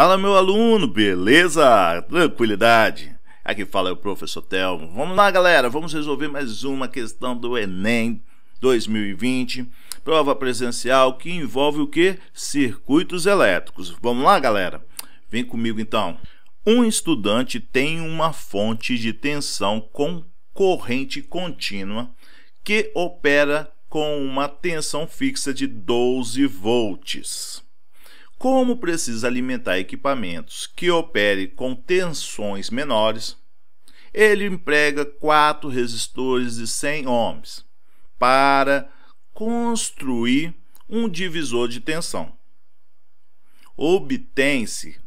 Fala, meu aluno, beleza? Tranquilidade? Aqui fala é o professor Telmo. Vamos lá, galera, vamos resolver mais uma questão do Enem 2020, prova presencial que envolve o que? Circuitos elétricos. Vamos lá, galera? Vem comigo então. Um estudante tem uma fonte de tensão com corrente contínua que opera com uma tensão fixa de 12 volts como precisa alimentar equipamentos que opere com tensões menores, ele emprega quatro resistores de 100 ohms para construir um divisor de tensão. Obtém-se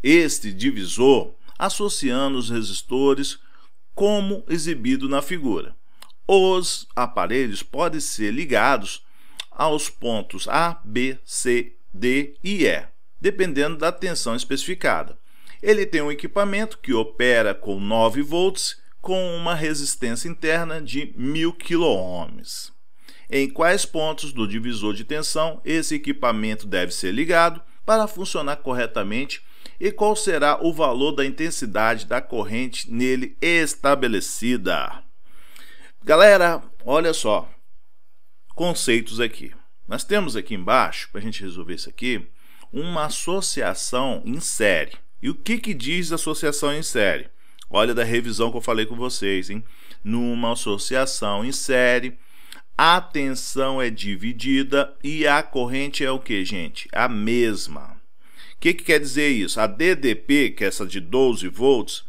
este divisor associando os resistores como exibido na figura. Os aparelhos podem ser ligados aos pontos A, B, C D e E, dependendo da tensão especificada. Ele tem um equipamento que opera com 9 volts com uma resistência interna de 1000 kOhms. Em quais pontos do divisor de tensão esse equipamento deve ser ligado para funcionar corretamente e qual será o valor da intensidade da corrente nele estabelecida? Galera, olha só, conceitos aqui. Nós temos aqui embaixo, para a gente resolver isso aqui, uma associação em série. E o que, que diz associação em série? Olha da revisão que eu falei com vocês, hein? Numa associação em série, a tensão é dividida e a corrente é o que, gente? A mesma. O que, que quer dizer isso? A DDP, que é essa de 12 volts,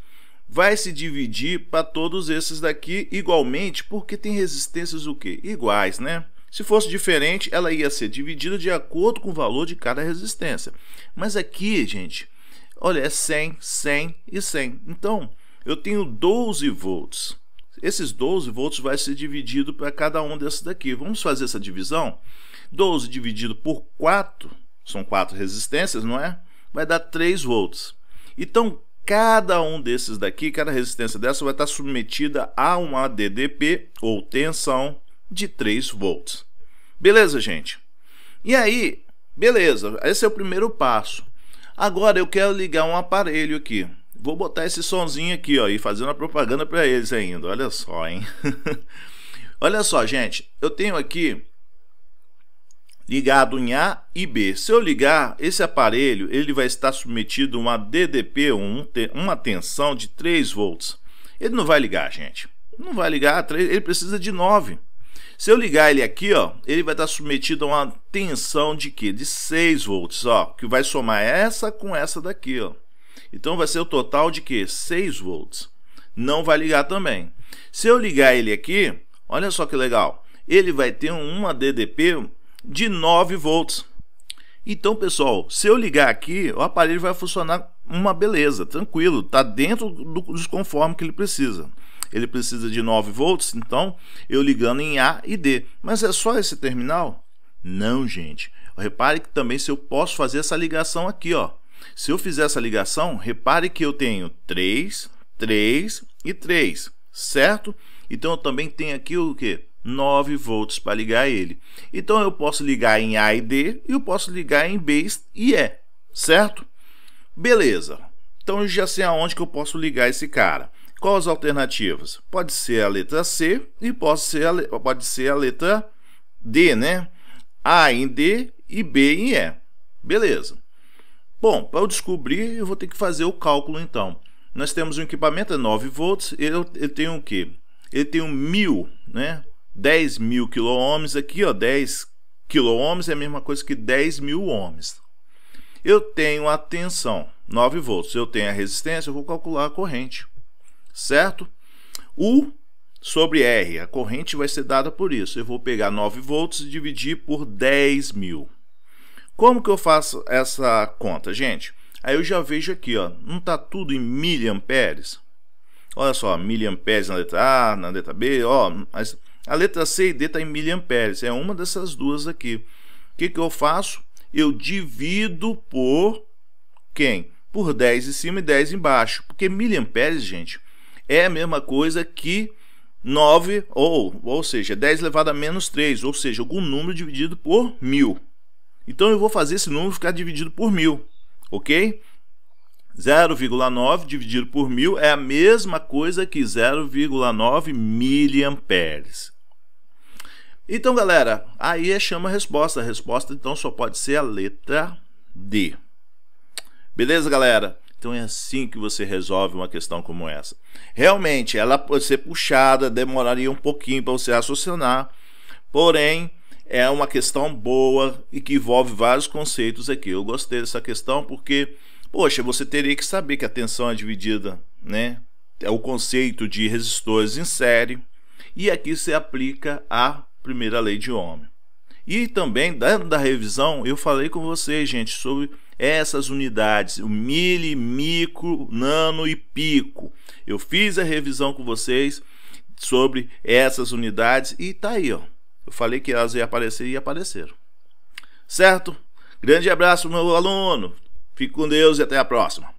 vai se dividir para todos esses daqui igualmente, porque tem resistências o quê? Iguais, né? Se fosse diferente, ela ia ser dividida de acordo com o valor de cada resistência. Mas aqui, gente, olha, é 100, 100 e 100. Então, eu tenho 12 volts. Esses 12 volts vai ser dividido para cada um desses daqui. Vamos fazer essa divisão? 12 dividido por 4, são 4 resistências, não é? Vai dar 3 volts. Então, cada um desses daqui, cada resistência dessa vai estar submetida a um ADDP, ou tensão de 3 volts. Beleza, gente? E aí, beleza, esse é o primeiro passo. Agora eu quero ligar um aparelho aqui. Vou botar esse sonzinho aqui, ó, e fazendo a propaganda para eles ainda. Olha só, hein? Olha só, gente, eu tenho aqui ligado em A e B. Se eu ligar esse aparelho, ele vai estar submetido a uma DDP, uma tensão de 3 volts. Ele não vai ligar, gente. Não vai ligar, ele precisa de 9. Se eu ligar ele aqui, ó, ele vai estar submetido a uma tensão de que? De 6 volts, ó, que vai somar essa com essa daqui, ó. Então vai ser o total de que? 6 volts. Não vai ligar também. Se eu ligar ele aqui, olha só que legal, ele vai ter uma DDP de 9 volts. Então, pessoal, se eu ligar aqui, o aparelho vai funcionar uma beleza, tranquilo, está dentro do, dos conformes que ele precisa. Ele precisa de 9 volts, então eu ligando em A e D. Mas é só esse terminal? Não, gente. Repare que também se eu posso fazer essa ligação aqui, ó. Se eu fizer essa ligação, repare que eu tenho 3, 3 e 3, certo? Então eu também tenho aqui o que? 9 volts para ligar ele. Então eu posso ligar em A e D e eu posso ligar em B e E, certo? Beleza. Então eu já sei aonde que eu posso ligar esse cara. Qual as alternativas? Pode ser a letra C e pode ser a, pode ser a letra D, né? A em D e B em E. Beleza. Bom, para eu descobrir, eu vou ter que fazer o cálculo então. Nós temos um equipamento a é 9 volts, ele, ele tem o quê? Ele tem um mil, né? 10 mil kilo-ohms aqui, ó, 10 kilo-ohms é a mesma coisa que 10 mil ohms. Eu tenho a tensão, 9 volts. eu tenho a resistência, eu vou calcular a corrente, certo? U sobre R, a corrente vai ser dada por isso. Eu vou pegar 9 volts e dividir por 10 mil. Como que eu faço essa conta, gente? Aí eu já vejo aqui, ó, não está tudo em miliamperes? Olha só, miliamperes na letra A, na letra B, ó, mas a letra C e D está em miliamperes, é uma dessas duas aqui. O que, que eu faço? eu divido por quem? Por 10 em cima e 10 embaixo. Porque miliamperes, gente, é a mesma coisa que 9, ou, ou seja, 10 elevado a menos 3, ou seja, algum número dividido por mil. Então eu vou fazer esse número ficar dividido por mil, ok? 0,9 dividido por mil é a mesma coisa que 0,9 miliamperes. Então, galera, aí é chama a resposta. A resposta, então, só pode ser a letra D. Beleza, galera? Então é assim que você resolve uma questão como essa. Realmente, ela pode ser puxada, demoraria um pouquinho para você raciocinar, porém é uma questão boa e que envolve vários conceitos aqui. Eu gostei dessa questão porque, poxa, você teria que saber que a tensão é dividida, né? É o conceito de resistores em série e aqui se aplica a primeira lei de Ohm. E também, dentro da revisão, eu falei com vocês, gente, sobre essas unidades, o mili, micro, nano e pico. Eu fiz a revisão com vocês sobre essas unidades e tá aí, ó. Eu falei que elas iam aparecer e apareceram. Certo? Grande abraço, meu aluno. Fique com Deus e até a próxima.